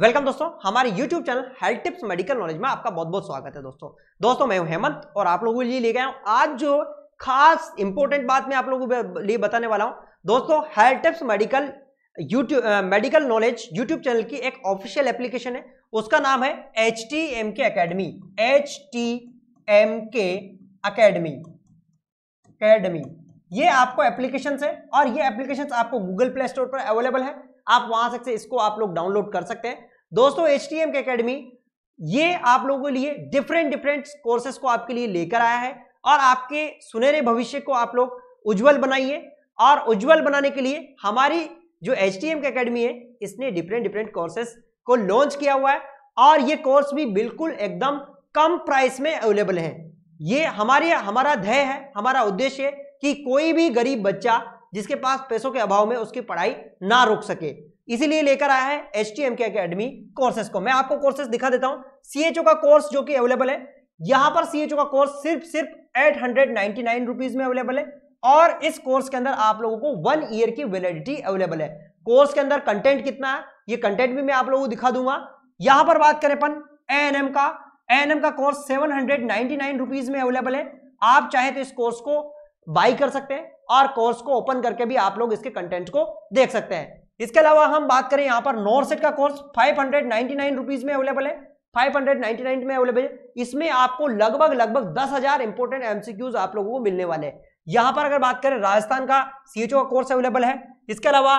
welcome दोस्तों हमारे YouTube channel health tips medical knowledge में आपका बहुत बहुत स्वागत है दोस्तों दोस्तों मैं हूं हेमंत और आप लोगों के लिए ले गया हूं आज जो खास इंपॉर्टेंट बात मैं आप लोगों के लिए बताने वाला हूं दोस्तों health tips medical YouTube medical knowledge YouTube channel की एक ऑफिशियल एप्लीकेशन है उसका नाम है H T M K academy H T M K academy academy ये आपको एप्लीकेशन है और ये एप्लीकेशन आपको गूगल प्ले स्टोर पर अवेलेबल है आप वहां से इसको आप लोग डाउनलोड कर सकते हैं दोस्तों H T M K academy ये आप लोगों के लिए डिफरेंट डिफरेंट कोर्सेस को आपके लिए लेकर आया है और आपके सुनहरे भविष्य को आप लोग उज्जवल बनाइए और उज्जवल बनाने के लिए हमारी जो H T M K academy है इसने डिफरेंट डिफरेंट कोर्सेस को लॉन्च किया हुआ है और ये कोर्स भी बिल्कुल एकदम कम प्राइस में अवेलेबल है ये हमारे हमारा ध्येय है हमारा उद्देश्य है कि कोई भी गरीब बच्चा जिसके पास पैसों के अभाव में उसकी पढ़ाई ना रोक सके इसीलिए लेकर आया है H T M K academy courses को मैं आपको कोर्सेस दिखा देता हूं सीएचओ का कोर्स जो कि अवेलेबल है यहां पर सीएचओ का कोर्स सिर्फ सिर्फ eight hundred ninety nine rupees में अवेलेबल है और इस कोर्स के अंदर आप लोगों को वन ईयर की वैलिडिटी अवेलेबल है कोर्स के अंदर कंटेंट कितना है ये कंटेंट भी मैं आप लोगों को दिखा दूंगा यहां पर बात करें अपन एएनएम का एएनएम का course seven hundred ninety nine rupees में अवेलेबल है आप चाहे तो इस कोर्स को बाई कर सकते हैं और कोर्स को ओपन करके भी आप लोग इसके कंटेंट को देख सकते हैं इसके अलावा हम बात करें यहाँ पर नॉर्सेट का course five hundred ninety nine rupees में अवेलेबल है 599 में अवेलेबल है इसमें आपको लगभग लगभग दस हजार इंपोर्टेंट एमसीक्यूज आप लोगों को मिलने वाले हैं यहां पर अगर बात करें राजस्थान का सीएचओ का कोर्स अवेलेबल है इसके अलावा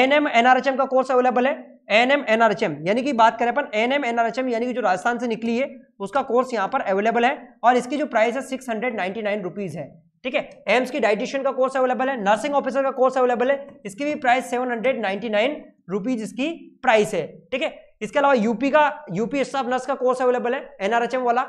एनएम एनआरएचएम का कोर्स अवेलेबल है एनएम एनआरएचएम यानी कि बात करें अपन एनएम एनआरएचएम यानी कि जो राजस्थान से निकली है उसका कोर्स यहाँ पर अवेलेबल है और इसकी जो प्राइस है six hundred ninety nine rupees है ठीक है एम्स की डाइटिशियन का कोर्स अवेलेबल है नर्सिंग ऑफिसर का कोर्स अवेलेबल है इसकी भी price seven hundred ninety nine rupees इसकी प्राइस है ठीक है इसके अलावा यूपी का यूपी स्टाफ नर्स का कोर्स अवेलेबल है एनआरएचएम वाला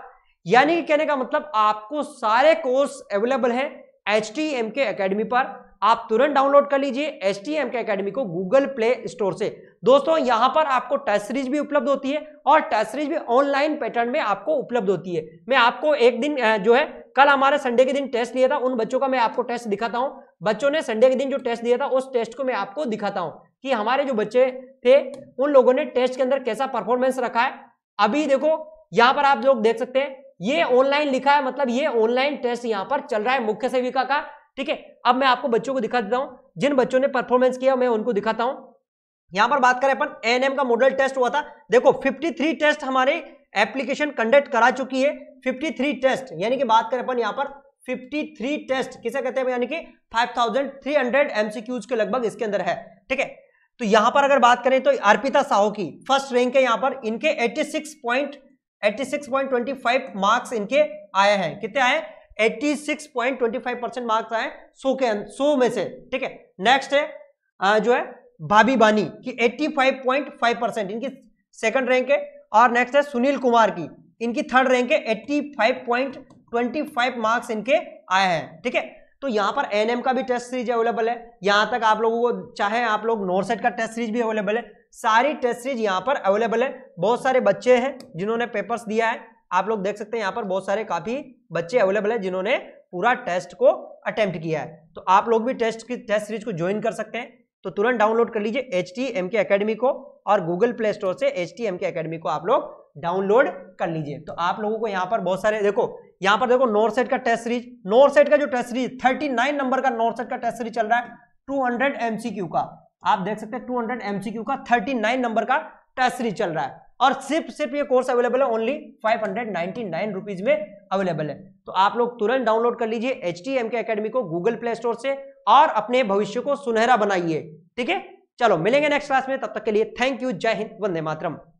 यानी कि कहने का मतलब आपको सारे कोर्स अवेलेबल है H T M K academy पर आप तुरंत डाउनलोड कर लीजिए H T M K academy को गूगल प्ले स्टोर से दोस्तों यहां पर आपको टेस्ट सीरीज भी उपलब्ध होती है और टेस्ट सीरीज भी ऑनलाइन पैटर्न में आपको उपलब्ध होती है मैं आपको एक दिन जो है कल हमारे संडे के दिन टेस्ट लिया था उन बच्चों का मैं आपको टेस्ट दिखाता हूँ बच्चों ने संडे के दिन जो टेस्ट दिया था उस टेस्ट को मैं आपको दिखाता हूँ कि हमारे जो बच्चे थे उन लोगों ने टेस्ट के अंदर कैसा परफॉर्मेंस रखा है अभी देखो यहाँ पर आप लोग देख सकते हैं ये ऑनलाइन लिखा है मतलब ये ऑनलाइन टेस्ट यहाँ पर चल रहा है मुख्य सेविका का ठीक है अब मैं आपको बच्चों को दिखा देता हूँ जिन बच्चों ने परफॉर्मेंस किया मैं उनको दिखाता हूँ यहाँ पर बात करें अपन एएनएम का मॉडल टेस्ट हुआ था देखो 53 टेस्ट हमारे एप्लीकेशन कंडक्ट करा चुकी है फिफ्टी थ्री टेस्ट यानी कि बात करें अपन यहाँ पर 53 टेस्ट किसे कहते हैं यानी कि 5300 एमसीक्यूज के लगभग इसके अंदर है ठीक है तो यहां पर अगर बात करें तो अर्पिता साहू की फर्स्ट रैंक है यहां पर इनके 86.86.25 मार्क्स इनके आए हैं कितने आए 86.25 परसेंट मार्क्स आए 100 के 100 अं, में से ठीक है नेक्स्ट है जो है भाभी बानी की 85.5 परसेंट इनकी सेकंड रैंक है और नेक्स्ट है सुनील कुमार की इनकी थर्ड रैंक है 85.25 मार्क्स इनके आए हैं ठीक है तो यहाँ पर एनएम का भी टेस्ट सीरीज अवेलेबल है यहाँ तक आप लोगों को चाहे आप लोग सेट का टेस्ट सीरीज भी अवेलेबल है सारी टेस्ट सीरीज यहाँ पर अवेलेबल है बहुत सारे बच्चे हैं जिन्होंने पेपर्स दिया है आप लोग देख सकते हैं यहाँ पर बहुत सारे काफी बच्चे अवेलेबल है जिन्होंने पूरा टेस्ट को अटेम्प्ट किया है तो आप लोग भी टेस्ट की टेस्ट सीरीज को ज्वाइन कर सकते हैं तो तुरंत डाउनलोड कर लीजिए H T M K academy को और गूगल प्ले स्टोर से H T M K academy को आप लोग डाउनलोड कर लीजिए तो आप लोगों को यहाँ पर बहुत सारे देखो यहाँ पर देखो नोरसेट का टेस्ट सीरीज नोरसेट का जो टेस्ट सीरीज 39 नंबर का सेट का टेस्ट सीरीज चल रहा है 200 एमसीक्यू का आप देख सकते हैं 200 एमसीक्यू का 39 नंबर का टेस्ट सीरीज चल रहा है और सिर्फ सिर्फ ये कोर्स अवेलेबल है ओनली फाइव हंड्रेड रुपीज में अवेलेबल है तो आप लोग तुरंत डाउनलोड कर लीजिए H T M K academy को गूगल प्ले स्टोर से और अपने भविष्य को सुनहरा बनाइए ठीक है चलो मिलेंगे नेक्स्ट क्लास में तब तक के लिए थैंक यू जय हिंद वंदे मातरम